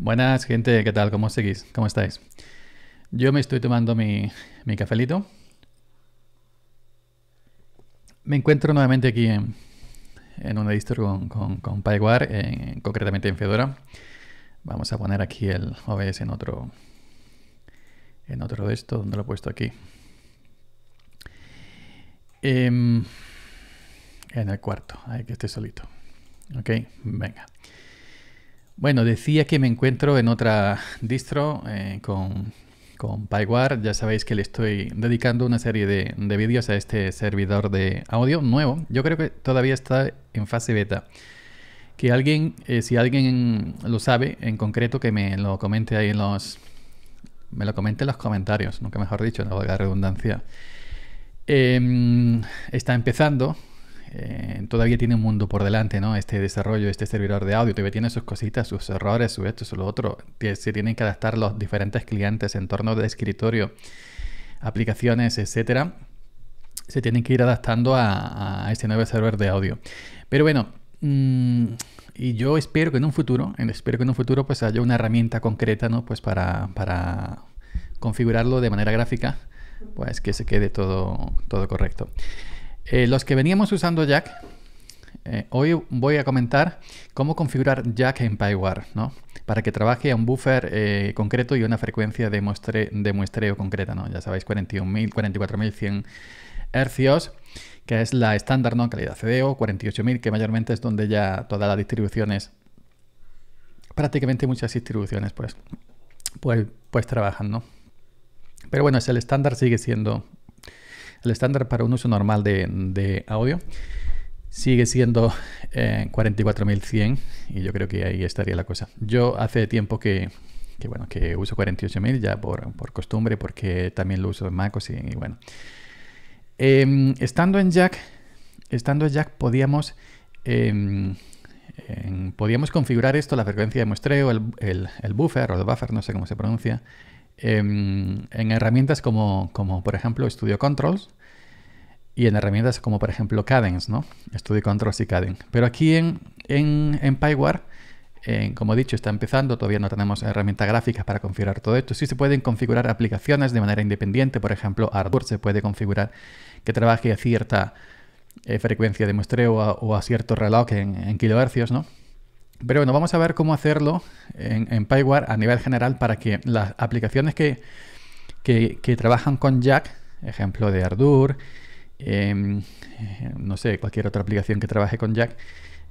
Buenas, gente, ¿qué tal? ¿Cómo seguís? ¿Cómo estáis? Yo me estoy tomando mi, mi cafelito. Me encuentro nuevamente aquí en, en una distro con, con, concretamente en Fedora. Vamos a poner aquí el OBS en otro, en otro de estos, donde lo he puesto aquí. Em, en el cuarto, hay que esté solito. Ok, venga. Bueno, decía que me encuentro en otra distro eh, con, con Ya sabéis que le estoy dedicando una serie de, vídeos a este servidor de audio nuevo. Yo creo que todavía está en fase beta. Que alguien, eh, si alguien lo sabe en concreto, que me lo comente ahí en los... Me lo comente en los comentarios, nunca mejor dicho, no valga redundancia. Em, está empezando, eh, todavía tiene un mundo por delante, ¿no? Este desarrollo, este servidor de audio, todavía tiene sus cositas, sus errores, su esto, su lo otro. Se tienen que adaptar los diferentes clientes, entornos de escritorio, aplicaciones, etcétera. Se tienen que ir adaptando a, este nuevo servidor de audio. Pero bueno, mm, y yo espero que en un futuro, espero que en un futuro pues haya una herramienta concreta, ¿no? Pues para, para configurarlo de manera gráfica, pues que se quede todo, todo correcto. Eh, los que veníamos usando Jack, eh, hoy voy a comentar cómo configurar Jack en PyWar, ¿no? Para que trabaje a un buffer eh, concreto y una frecuencia de, muestreo concreta, ¿no? Ya sabéis, 41.000, 44.100 Hz, que es la estándar, ¿no? Calidad CDO, 48.000, que mayormente es donde ya todas las distribuciones, prácticamente muchas distribuciones, pues, pues, pues trabajan, Pero bueno, es el estándar, sigue siendo el estándar para un uso normal de, audio sigue siendo 44.100 eh, y yo creo que ahí estaría la cosa. Yo hace tiempo que, bueno, que uso 48.000 ya por, costumbre porque también lo uso en MacOS y, bueno. Em, estando en Jack, estando en Jack podíamos... Em, em, podíamos configurar esto, la frecuencia de muestreo, el, el buffer o el buffer, no sé cómo se pronuncia, Em, en, herramientas como, como, por ejemplo, Studio Controls y en herramientas como, por ejemplo, Cadence, ¿no? Studio Controls y Cadence. Pero aquí en, en, en PyWare, eh, como he dicho, está empezando, todavía no tenemos herramientas gráficas para configurar todo esto. Sí se pueden configurar aplicaciones de manera independiente, por ejemplo, Ardour se puede configurar que trabaje a cierta eh, frecuencia de muestreo o a, cierto reloj en, en kilohercios, ¿no? Pero bueno, vamos a ver cómo hacerlo en, en PyWare a nivel general para que las aplicaciones que, que, trabajan con Jack, ejemplo de Ardour, em, eh, no sé, cualquier otra aplicación que trabaje con Jack,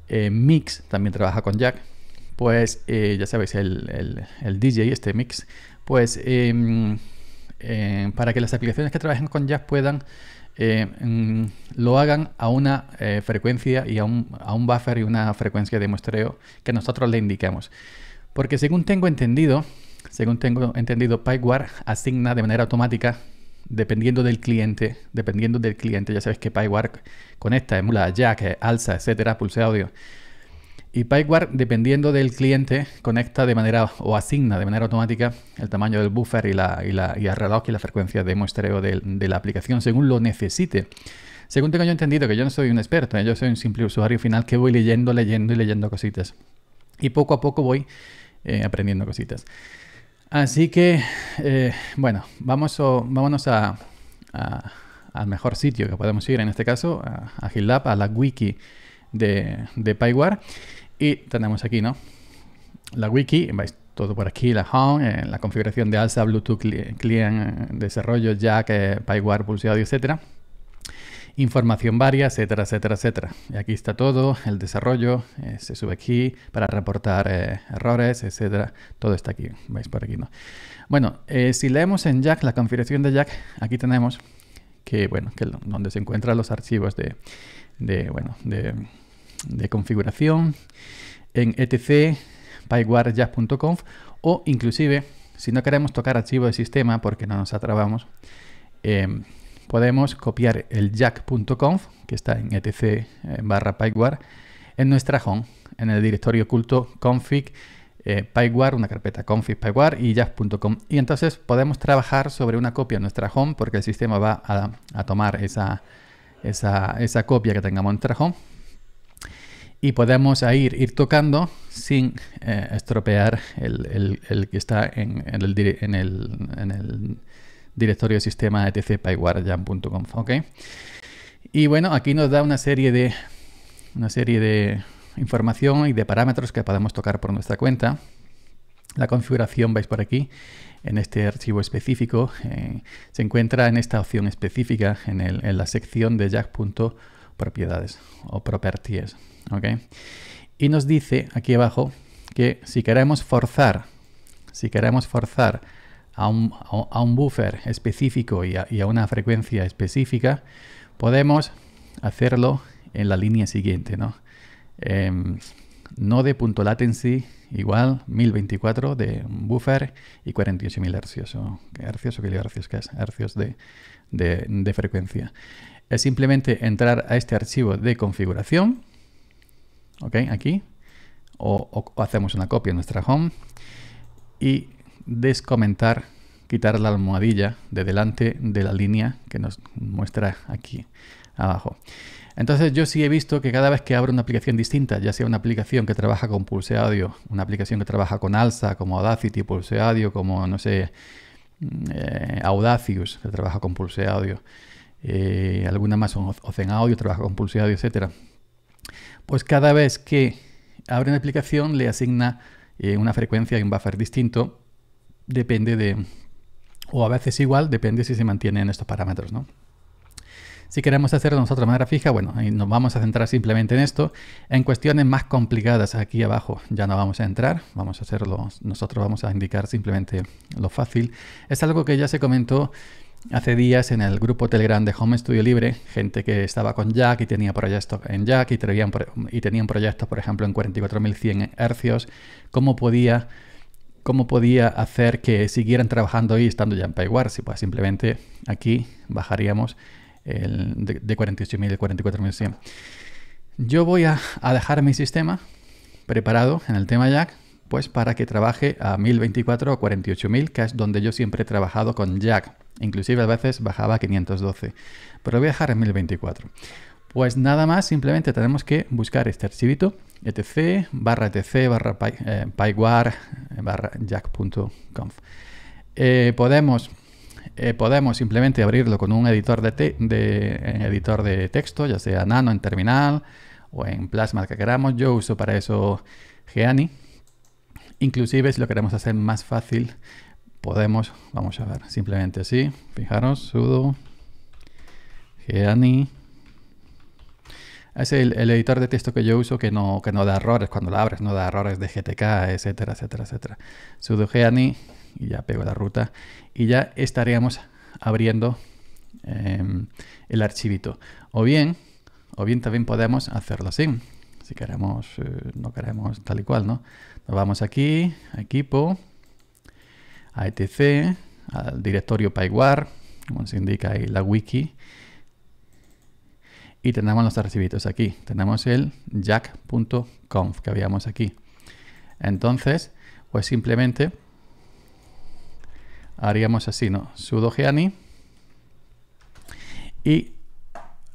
eh, Mix también trabaja con Jack, pues eh, ya sabéis, el, el, el, DJ, este Mix, pues em, para que las aplicaciones que trabajen con Jack puedan eh, mm, lo hagan a una eh, frecuencia y a un, buffer y una frecuencia de muestreo que nosotros le indiquemos. Porque según tengo entendido, según tengo entendido, asigna de manera automática dependiendo del cliente, dependiendo del cliente, ya sabes que con conecta, emula, jack, alza, etcétera, pulse audio. Y PyWare, dependiendo del cliente, conecta de manera o asigna de manera automática el tamaño del buffer y, la, y, y el reloj y la frecuencia de muestreo de, la aplicación según lo necesite. Según tengo yo entendido, que yo no soy un experto, ¿eh? yo soy un simple usuario final que voy leyendo, leyendo y leyendo cositas. Y poco a poco voy eh, aprendiendo cositas. Así que, eh, bueno, vamos o, vámonos al mejor sitio que podemos ir, en este caso, a, a GitLab, a la wiki de, de PyWare. Y tenemos aquí, ¿no? La wiki, vais todo por aquí, la home, eh, la configuración de alza, Bluetooth, client, eh, desarrollo, jack, eh, PyWire, pulse audio, etcétera. Información varia, etcétera, etcétera, etcétera. Y aquí está todo, el desarrollo, eh, se sube aquí para reportar errores, etcétera. Todo está aquí, vais por aquí, ¿no? Bueno, si leemos en jack, la configuración de jack, aquí tenemos que, bueno, que donde se encuentran los archivos de bueno, de de configuración en etc o inclusive si no queremos tocar archivo de sistema porque no nos atrabamos, em, podemos copiar el jack.conf que está en etc eh, barra en nuestra home, en el directorio oculto config eh, una carpeta config y jack.com. Y entonces podemos trabajar sobre una copia en nuestra home porque el sistema va a, tomar esa, esa, esa copia que tengamos en nuestra home y podemos ir, ir tocando sin eh, estropear el, que está en, el, directorio sistema etc ¿okay? Y bueno, aquí nos da una serie de una serie de información y de parámetros que podemos tocar por nuestra cuenta. La configuración, veis por aquí, en este archivo específico, eh, se encuentra en esta opción específica en, en la sección de jack.propiedades o properties. Y nos dice aquí abajo que si queremos forzar, si queremos forzar a un, buffer específico y a, una frecuencia específica, podemos hacerlo en la línea siguiente, ¿no? Em, node.latency igual 1024 de buffer y 48.000 hercios, o que es hercios de, de frecuencia. Es simplemente entrar a este archivo de configuración, Aquí. O, hacemos una copia en nuestra home. Y descomentar, quitar la almohadilla de delante de la línea que nos muestra aquí abajo. Entonces yo sí he visto que cada vez que abro una aplicación distinta, ya sea una aplicación que trabaja con Pulse Audio, una aplicación que trabaja con Alsa, como Audacity, Pulse Audio, como no sé, mm, eh, que trabaja con Pulse Audio, eh, alguna más, Ocean Audio, trabaja con Pulse Audio, etc pues cada vez que abre una aplicación le asigna eh, una frecuencia y un buffer distinto, depende de, o a veces igual, depende si se mantienen estos parámetros, ¿no? Si queremos hacerlo de de manera fija, bueno, nos vamos a centrar simplemente en esto. En cuestiones más complicadas aquí abajo ya no vamos a entrar, vamos a hacerlo, nosotros vamos a indicar simplemente lo fácil. Es algo que ya se comentó hace días en el grupo Telegram de Home Studio Libre, gente que estaba con Jack y tenía proyectos en Jack y, y tenían proyectos, por ejemplo, en 44.100 Hz, cómo podía, cómo podía hacer que siguieran trabajando ahí, estando ya en PyWars? Si pues simplemente aquí bajaríamos el de, 48.000 a 44.100. Yo voy a, dejar mi sistema preparado en el tema Jack pues para que trabaje a 1024 o 48.000, que es donde yo siempre he trabajado con Jack. Inclusive a veces bajaba a 512. Pero lo voy a dejar en 1024. Pues nada más, simplemente tenemos que buscar este archivito etc barra etc barra eh, eh, barra jack.conf. Eh, podemos, podemos simplemente abrirlo con un editor de, de editor de texto, ya sea nano en terminal o en plasma que queramos. Yo uso para eso Geani. Inclusive si lo queremos hacer más fácil, podemos, vamos a ver, simplemente así, fijaros, sudo, geani. Es el, editor de texto que yo uso que no, que no da errores cuando lo abres, no da errores de GTK, etcétera, etcétera, etcétera. Sudo geani y ya pego la ruta y ya estaríamos abriendo em, el archivito. O bien, o bien también podemos hacerlo así. Si queremos, eh, no queremos tal y cual, ¿no? Nos vamos aquí, equipo, a etc, al directorio PyWAR, como se indica ahí la wiki. Y tenemos los archivitos aquí. Tenemos el jack.conf que habíamos aquí. Entonces, pues simplemente haríamos así, ¿no? sudo geani y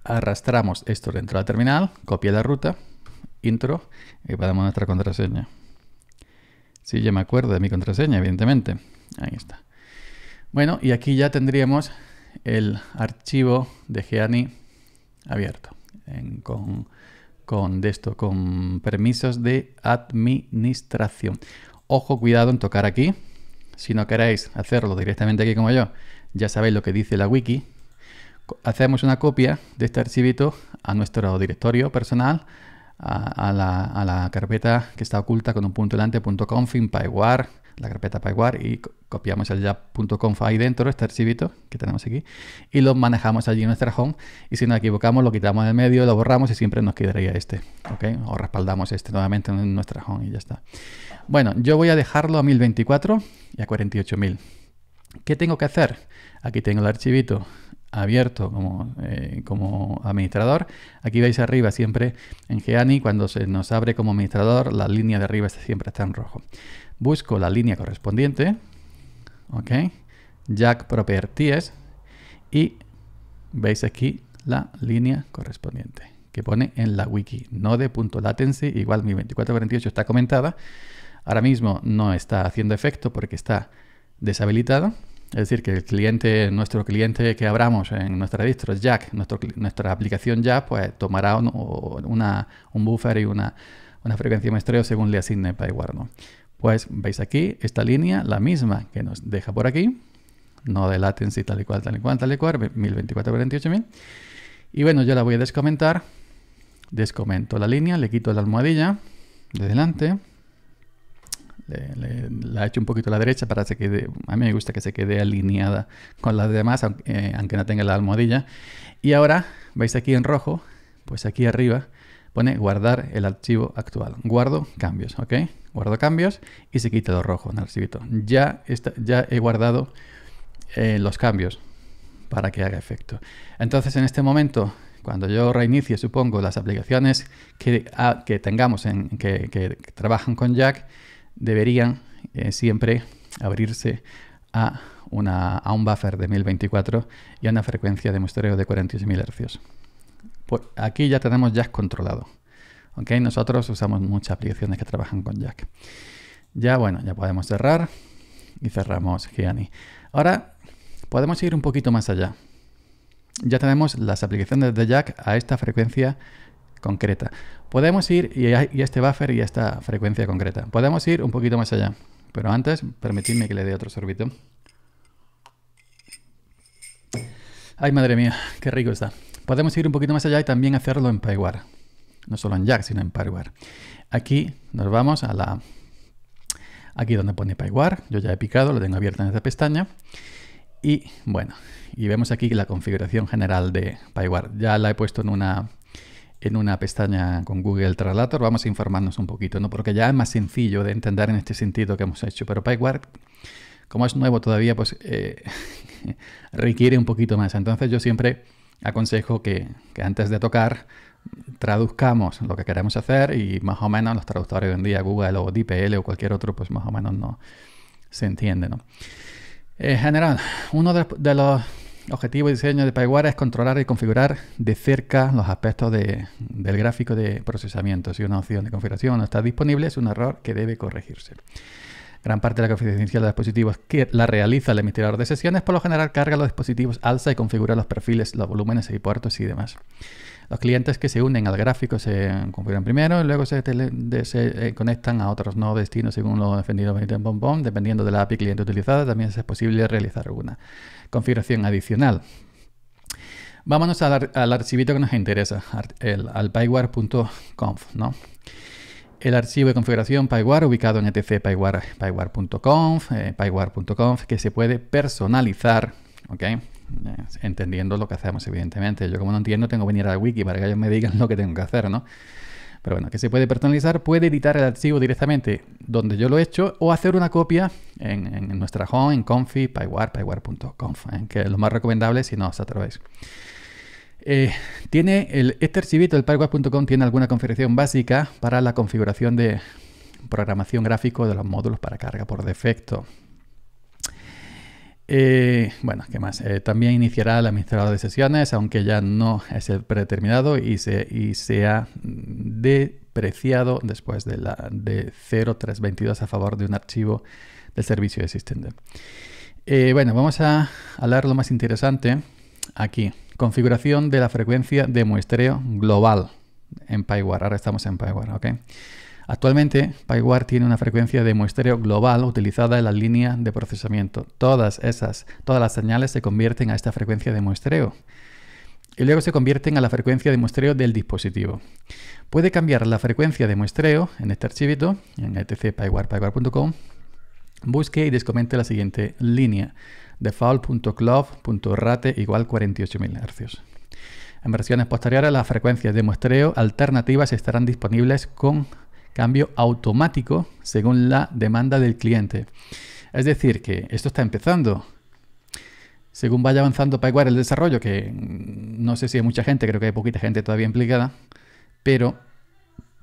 arrastramos esto dentro de la terminal, copia la ruta, intro y ponemos nuestra contraseña. Si sí, yo me acuerdo de mi contraseña, evidentemente. Ahí está. Bueno, y aquí ya tendríamos el archivo de Geani abierto con, esto, con permisos de administración. Ojo, cuidado en tocar aquí. Si no queréis hacerlo directamente aquí como yo, ya sabéis lo que dice la wiki. Hacemos una copia de este archivito a nuestro directorio personal, a, la, carpeta que está oculta con un punto delante, config, la carpeta PyWire y copiamos el ya.conf ahí dentro, este archivito que tenemos aquí, y lo manejamos allí en nuestra home. Y si nos equivocamos, lo quitamos del medio, lo borramos y siempre nos quedaría este, ¿ok? O respaldamos este nuevamente en nuestra home y ya está. Bueno, yo voy a dejarlo a 1024 y a 48000. ¿Qué tengo que hacer? Aquí tengo el archivito abierto como, eh, como administrador. Aquí veis arriba siempre en Geani, cuando se nos abre como administrador, la línea de arriba siempre está en rojo. Busco la línea correspondiente, ok, Jack Properties, y veis aquí la línea correspondiente que pone en la wiki, node.latency igual mi 2448 está comentada. Ahora mismo no está haciendo efecto porque está deshabilitado. Es decir, que el cliente, nuestro cliente que abramos en nuestra distro, Jack, nuestra aplicación Jack, pues tomará un, buffer y una, frecuencia frecuencia muestreo según le asigne para ¿no? Pues veis aquí esta línea, la misma que nos deja por aquí, no de latency tal y cual, tal y cual, tal y cual, 1024 48.000. Y bueno, yo la voy a descomentar, descomento la línea, le quito la almohadilla de delante la he hecho un poquito a la derecha para que quede, a mí me gusta que se quede alineada con las demás, eh, aunque, no tenga la almohadilla. Y ahora, veis aquí en rojo, pues aquí arriba pone guardar el archivo actual. Guardo cambios, ¿ok? Guardo cambios y se quita lo rojo en el archivito. Ya, ya he guardado eh, los cambios para que haga efecto. Entonces, en este momento, cuando yo reinicie, supongo, las aplicaciones que, ah, tengamos en, que trabajan con Jack, deberían eh, siempre abrirse a, una, a un buffer de 1024 y a una frecuencia de muestreo de 46.000 Hz. aquí ya tenemos Jack controlado. Nosotros usamos muchas aplicaciones que trabajan con Jack. Ya bueno, ya podemos cerrar y cerramos Gianni. Ahora podemos ir un poquito más allá. Ya tenemos las aplicaciones de Jack a esta frecuencia concreta. Podemos ir, y, este buffer y esta frecuencia concreta, podemos ir un poquito más allá. Pero antes, permitidme que le dé otro sorbito. Ay, madre mía, qué rico está. Podemos ir un poquito más allá y también hacerlo en Payware. No solo en Jack, sino en Payware. Aquí nos vamos a la... Aquí donde pone Payware. Yo ya he picado, lo tengo abierto en esta pestaña. Y bueno, y vemos aquí la configuración general de Payware. Ya la he puesto en una en una pestaña con Google Translator vamos a informarnos un poquito, ¿no? porque ya es más sencillo de entender en este sentido que hemos hecho. Pero PyWare, como es nuevo todavía, pues eh, requiere un poquito más. Entonces yo siempre aconsejo que, antes de tocar traduzcamos lo que queremos hacer y más o menos los traductores hoy en día, Google o DPL o cualquier otro, pues más o menos no se entiende. ¿no? En general, uno de los Objetivo y diseño de PyWire es controlar y configurar de cerca los aspectos del gráfico de procesamiento. Si una opción de configuración no está disponible, es un error que debe corregirse. Gran parte de la configuración de dispositivos que la realiza el administrador de sesiones, por lo general carga los dispositivos, alza y configura los perfiles, los volúmenes y puertos y demás. Los clientes que se unen al gráfico se configuran primero y luego se, eh, conectan a otros nodos destinos según lo defendido en Bombón. Dependiendo de la API cliente utilizada, también es posible realizar alguna configuración adicional. Vámonos al, al archivito que nos interesa, el, al pyware.conf, ¿no? el archivo de configuración PyWare ubicado en etc pyware.conf, eh, que se puede personalizar, ¿ok? Entendiendo lo que hacemos, evidentemente. Yo como no entiendo, tengo que venir al wiki para que ellos me digan lo que tengo que hacer, ¿no? Pero bueno, que se puede personalizar, puede editar el archivo directamente donde yo lo he hecho o hacer una copia en, nuestra home, en confi, pywar, pywar.conf, que es lo más recomendable si no os atrevéis. Eh, tiene el, este archivito, el pywar.conf, tiene alguna configuración básica para la configuración de programación gráfico de los módulos para carga por defecto bueno, ¿qué más? Eh, también iniciará el administrador de sesiones, aunque ya no es el predeterminado y se, y ha depreciado después de, la, de 0.322 a favor de un archivo del servicio existente. Eh, bueno, vamos a hablar lo más interesante aquí. Configuración de la frecuencia de muestreo global en PyWare. Ahora estamos en PyWare, ¿ok? Actualmente, PyWar tiene una frecuencia de muestreo global utilizada en la línea de procesamiento. Todas esas, todas las señales se convierten a esta frecuencia de muestreo y luego se convierten a la frecuencia de muestreo del dispositivo. Puede cambiar la frecuencia de muestreo en este archivito, en etcpywarepyware.com. busque y descomente la siguiente línea, default.clove.rate igual 48.000 Hz. En versiones posteriores, las frecuencias de muestreo alternativas estarán disponibles con cambio automático según la demanda del cliente. Es decir, que esto está empezando. Según vaya avanzando PyWire el desarrollo, que mm, no sé si hay mucha gente, creo que hay poquita gente todavía implicada, pero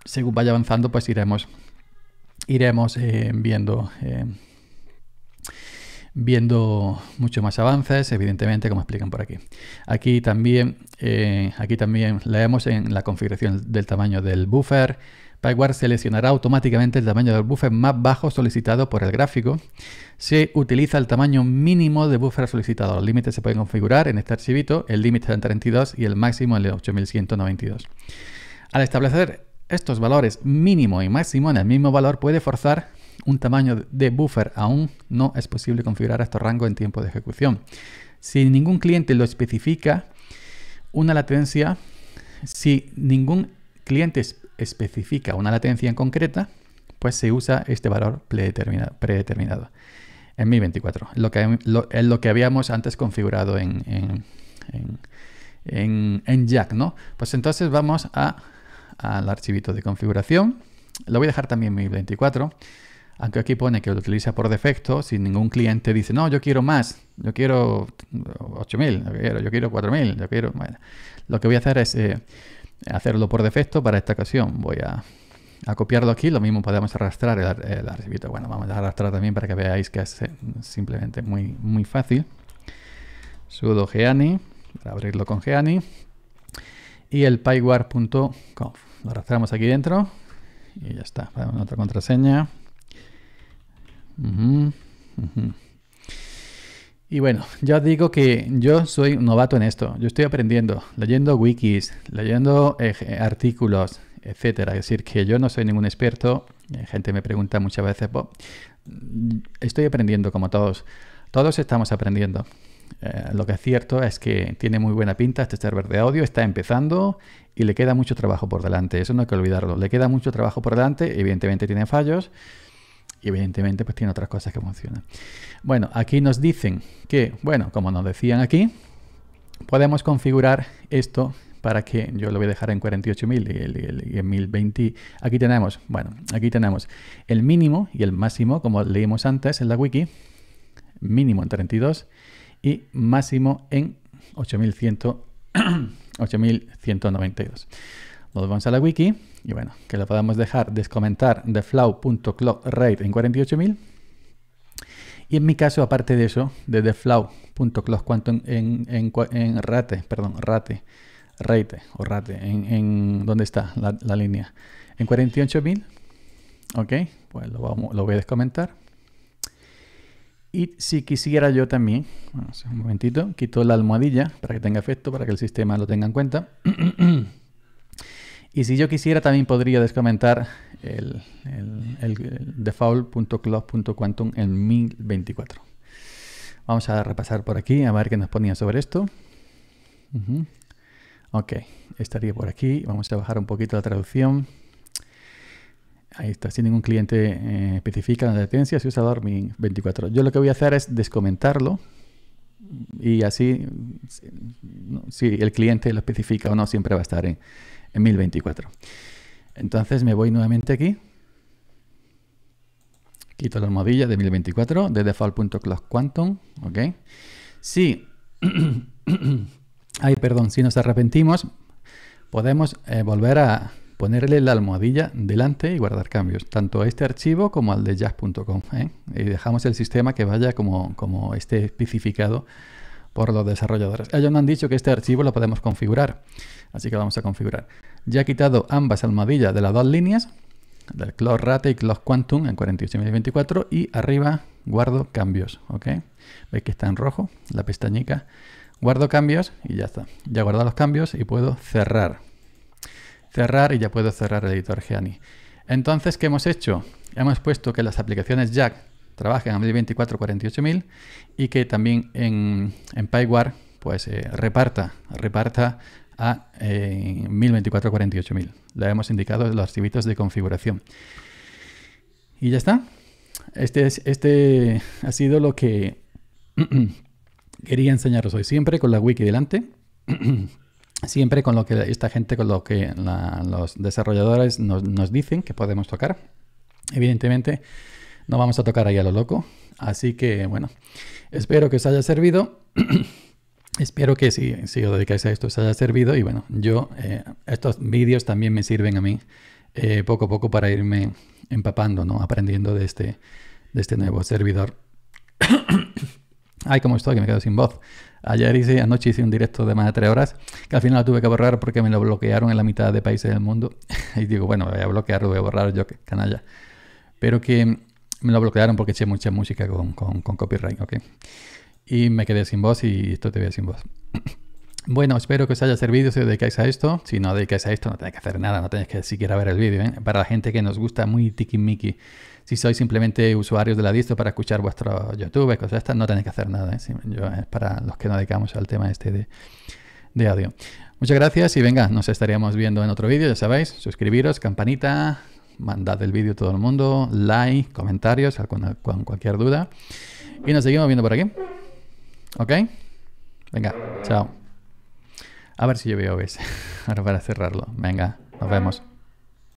según vaya avanzando, pues iremos, iremos eh, viendo. Eh, viendo muchos más avances, evidentemente, como explican por aquí. Aquí también, eh, aquí también leemos en la configuración del tamaño del buffer. PyWare seleccionará automáticamente el tamaño del buffer más bajo solicitado por el gráfico. Se utiliza el tamaño mínimo de buffer solicitado. Los límites se pueden configurar en este archivito. El límite en 32 y el máximo en el 8192. Al establecer estos valores mínimo y máximo en el mismo valor puede forzar un tamaño de buffer, aún no es posible configurar estos rangos en tiempo de ejecución. Si ningún cliente lo especifica, una latencia, si ningún cliente especifica una latencia en concreta, pues se usa este valor predeterminado. predeterminado en 1024, 24 lo que, lo que habíamos antes configurado en, en, en, Jack, ¿no? Pues entonces vamos a, al archivito de configuración. Lo voy a dejar también en 1024. 24 aunque aquí pone que lo utiliza por defecto, si ningún cliente dice, no, yo quiero más, yo quiero 8000, yo quiero, 4000, yo quiero. Bueno, lo que voy a hacer es eh, hacerlo por defecto para esta ocasión. Voy a, copiarlo aquí, lo mismo podemos arrastrar el, el, Bueno, vamos a arrastrar también para que veáis que es eh, simplemente muy, muy fácil. Sudo Geani, para abrirlo con Geani. Y el pyware.conf. Lo arrastramos aquí dentro. Y ya está. Ponemos otra contraseña. Y bueno, ya os digo que yo soy un novato en esto. Yo estoy aprendiendo, leyendo wikis, leyendo eh, artículos, etcétera. Es decir, que yo no soy ningún experto. Gente me pregunta muchas veces, estoy aprendiendo como todos. Todos estamos aprendiendo. Eh, lo que es cierto es que tiene muy buena pinta este server de audio, está empezando y le queda mucho trabajo por delante. Eso no hay que olvidarlo. Le queda mucho trabajo por delante, evidentemente tiene fallos. Y evidentemente pues tiene otras cosas que funcionan. Bueno, aquí nos dicen que, bueno, como nos decían aquí, podemos configurar esto para que yo lo voy a dejar en 48.000 y, en 1020. Aquí tenemos, bueno, aquí tenemos el mínimo y el máximo, como leímos antes en la wiki, mínimo en 32 y máximo en 8.192. nos vamos a la wiki y bueno, que la podamos dejar descomentar de rate en 48.000. Y en mi caso, aparte de eso, de de en, en, en, rate, perdón, rate, rate o rate, en, en dónde está la, línea, en 48.000, ok, pues lo, vamos, lo voy a descomentar. Y si quisiera yo también, un momentito, quito la almohadilla para que tenga efecto, para que el sistema lo tenga en cuenta. Y si yo quisiera, también podría descomentar el, el, default.cloud.quantum en 1024. Vamos a repasar por aquí, a ver qué nos ponía sobre esto. Ok, estaría por aquí. Vamos a bajar un poquito la traducción. Ahí está, si ningún cliente eh, especifica la latencia, si usador 24. Yo lo que voy a hacer es descomentarlo y así, si el cliente lo especifica o no, siempre va a estar en, en 1024. Entonces me voy nuevamente aquí. Quito la almohadilla de 1024 de quantum ¿ok? Si, ay, perdón, si nos arrepentimos, podemos eh, volver a ponerle la almohadilla delante y guardar cambios, tanto a este archivo como al de jazz.com. ¿eh? Y dejamos el sistema que vaya como, como esté especificado por los desarrolladores. Ellos nos han dicho que este archivo lo podemos configurar, así que vamos a configurar. Ya he quitado ambas almohadillas de las dos líneas, del clock rate y clock quantum en 48.024 y arriba guardo cambios, ¿ok? Veis que está en rojo la pestañica. Guardo cambios y ya está. Ya he guardado los cambios y puedo cerrar. Cerrar y ya puedo cerrar el editor Geani. Entonces, ¿qué hemos hecho? Hemos puesto que las aplicaciones Jack trabajen a 1024 48.000 y que también en, en PyWare pues eh, reparta, reparta a eh, 1024 48.000. Le hemos indicado los archivitos de configuración. Y ya está. Este, es, este ha sido lo que quería enseñaros hoy. Siempre con la wiki delante. siempre con lo que esta gente, con lo que los desarrolladores nos, nos dicen que podemos tocar. Evidentemente, no vamos a tocar ahí a lo loco. Así que bueno, espero que os haya servido. espero que si, os dedicáis a esto os haya servido. Y bueno, yo, eh, estos vídeos también me sirven a mí eh, poco a poco para irme empapando, ¿no? Aprendiendo de este, este nuevo servidor. Ay, cómo estoy, que me quedo sin voz. Ayer hice, anoche hice un directo de más de tres horas, que al final lo tuve que borrar porque me lo bloquearon en la mitad de países del mundo. y digo, bueno, voy a bloquearlo, voy a borrar yo, canalla. Pero que me lo bloquearon porque eché mucha música con, copyright, ¿ok? Y me quedé sin voz y esto te voy sin voz. Bueno, espero que os haya servido si os dedicáis a esto. Si no dedicáis a esto, no tenéis que hacer nada, no tenéis que siquiera ver el vídeo. ¿eh? Para la gente que nos gusta muy Miki, si sois simplemente usuarios de la distro para escuchar vuestro YouTube, cosas estas, no tenéis que hacer nada. es ¿eh? eh, para los que nos dedicamos al tema este de, de audio. Muchas gracias y venga, nos estaríamos viendo en otro vídeo, ya sabéis. Suscribiros, campanita, mandad el vídeo todo el mundo, like, comentarios con, cualquier duda. Y nos seguimos viendo por aquí. ¿Ok? Venga, chao. A ver si yo veo vez Ahora para cerrarlo. Venga, nos vemos.